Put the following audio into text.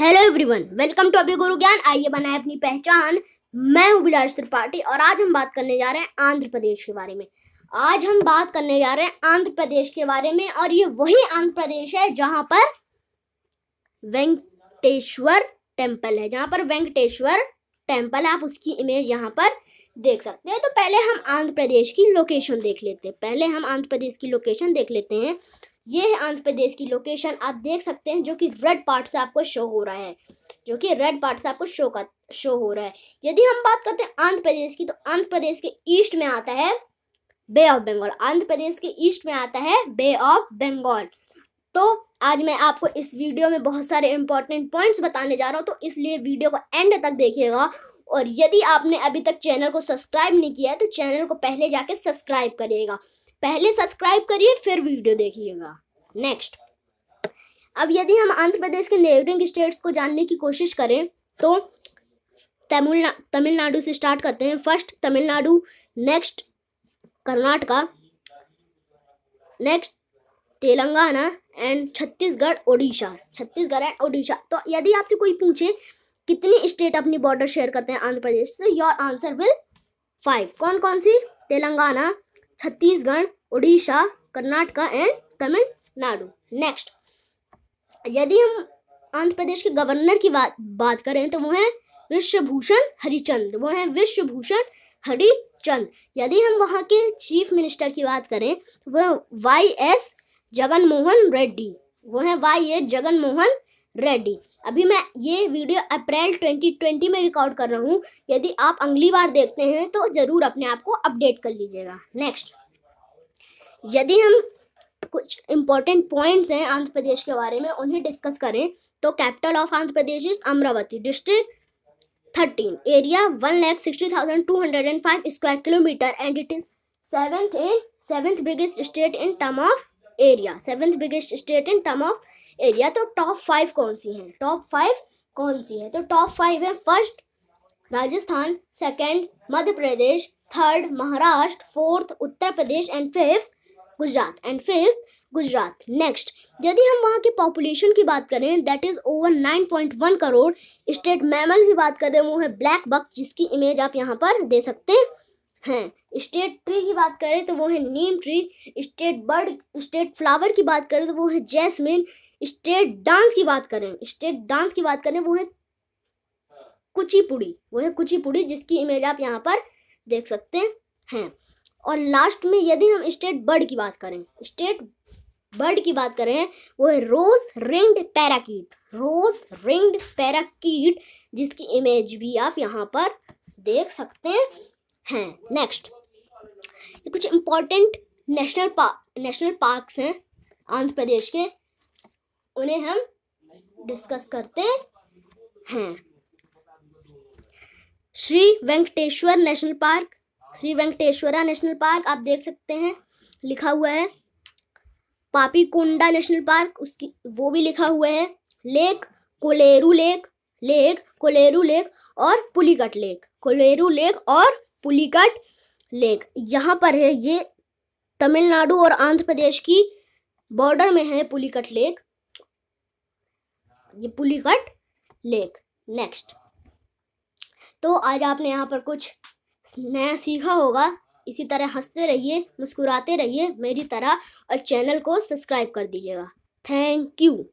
hello everyone welcome to अभी गुरु ज्ञान आइए बनाए अपनी पहचान मैं हूँ बिलास त्रिपाठी और आज हम बात करने जा रहे हैं आंध्र प्रदेश के बारे में आज हम बात करने जा रहे हैं आंध्र प्रदेश के बारे में और ये वही आंध्र प्रदेश है जहाँ पर वेंकटेश्वर टेम्पल है जहां पर वेंकटेश्वर टेम्पल आप उसकी इमेज यहाँ पर देख सकते हैं तो पहले हम आंध्र प्रदेश की लोकेशन देख लेते हैं पहले हम आंध्र प्रदेश की लोकेशन देख लेते हैं ये है आंध्र प्रदेश की लोकेशन आप देख सकते हैं जो कि रेड पार्ट से आपको शो हो रहा है जो कि रेड पार्ट से आपको शो का शो हो रहा है यदि हम बात करते हैं आंध्र प्रदेश की तो आंध्र प्रदेश के ईस्ट में आता है बे ऑफ बंगाल आंध्र प्रदेश के ईस्ट में आता है बे ऑफ बंगाल तो आज मैं आपको इस वीडियो में बहुत सारे इंपॉर्टेंट पॉइंट्स बताने जा रहा हूँ तो इसलिए वीडियो को एंड तक देखिएगा और यदि आपने अभी तक चैनल को सब्सक्राइब नहीं किया है तो चैनल को पहले जाके सब्सक्राइब करिएगा पहले सब्सक्राइब करिए फिर वीडियो देखिएगा नेक्स्ट अब यदि हम आंध्र प्रदेश के नेबरिंग स्टेट्स को जानने की कोशिश करें तो तमिलना तमिलनाडु से स्टार्ट करते हैं first Tamil Nadu next Karnataka next Telangana and Chhattisgarh Odisha Chhattisgarh and Odisha तो यदि आपसे कोई पूछे कितनी स्टेट अपनी बॉर्डर शेयर करते हैं आंध्र प्रदेश से योर आंसर विल फाइव कौन कौन सी तेलंगाना छत्तीसगढ़ उड़ीसा कर्नाटका एंड तमिलनाडु नेक्स्ट यदि हम आंध्र प्रदेश के गवर्नर की बात बात करें तो वो हैं विश्वभूषण हरिचंद वो हैं विश्वभूषण हरिचंद यदि हम वहाँ के चीफ मिनिस्टर की बात करें तो वह वाई एस जगनमोहन रेड्डी वो है वाई एस जगनमोहन रेड्डी अभी मैं ये वीडियो अप्रैल 2020 में रिकॉर्ड कर रहा हूँ यदि आप अगली बार देखते हैं तो ज़रूर अपने आप को अपडेट कर लीजिएगा नेक्स्ट यदि हम कुछ इंपॉर्टेंट पॉइंट्स हैं आंध्र प्रदेश के बारे में उन्हें डिस्कस करें तो capital of Andhra Pradesh is Amaravati district thirteen area one lakh sixty thousand two hundred and five square kilometre and it is seventh in seventh biggest state in term of area seventh biggest state in term of area तो top five कौन सी हैं top five कौन सी है तो top five है first Rajasthan second Madhya Pradesh third Maharashtra fourth Uttar Pradesh and fifth Gujarat and fifth Gujarat next यदि हम वहाँ की पॉपुलेशन की बात करें that is over 9.1 crore state mammal की बात करें वो है ब्लैक बक जिसकी इमेज आप यहाँ पर दे सकते हैं स्टेट ट्री की बात करें तो वो है neem tree state bird state flower की बात करें तो वो है जैसमिन स्टेट डांस की बात करें स्टेट डांस की बात करें वो है कुचीपुड़ी वो है कुचीपुड़ी जिसकी इमेज आप यहाँ पर देख सकते हैं और लास्ट में यदि हम स्टेट बर्ड की बात करें स्टेट बर्ड की बात करें वो है rose ringed parakeet rose ringed parakeet जिसकी इमेज भी आप यहाँ पर देख सकते हैं नेक्स्ट कुछ important national park national parks हैं आंध्र प्रदेश के उन्हें हम डिस्कस करते हैं Shri Venkateswara national park Shri Venkateswara national park आप देख सकते हैं लिखा हुआ है पापी कोंडा नेशनल पार्क उसकी वो भी लिखा हुआ है lake Kolleru lake lake Kolleru lake और पुलिकट लेक कोलेरू लेक और पुलिकट लेक यहाँ पर है ये तमिलनाडु और आंध्र प्रदेश की बॉर्डर में है पुलिकट लेक ये पुलिकट लेक नेक्स्ट तो आज आपने यहाँ पर कुछ नया सीखा होगा इसी तरह हंसते रहिए मुस्कुराते रहिए मेरी तरह और चैनल को सब्सक्राइब कर दीजिएगा थैंक यू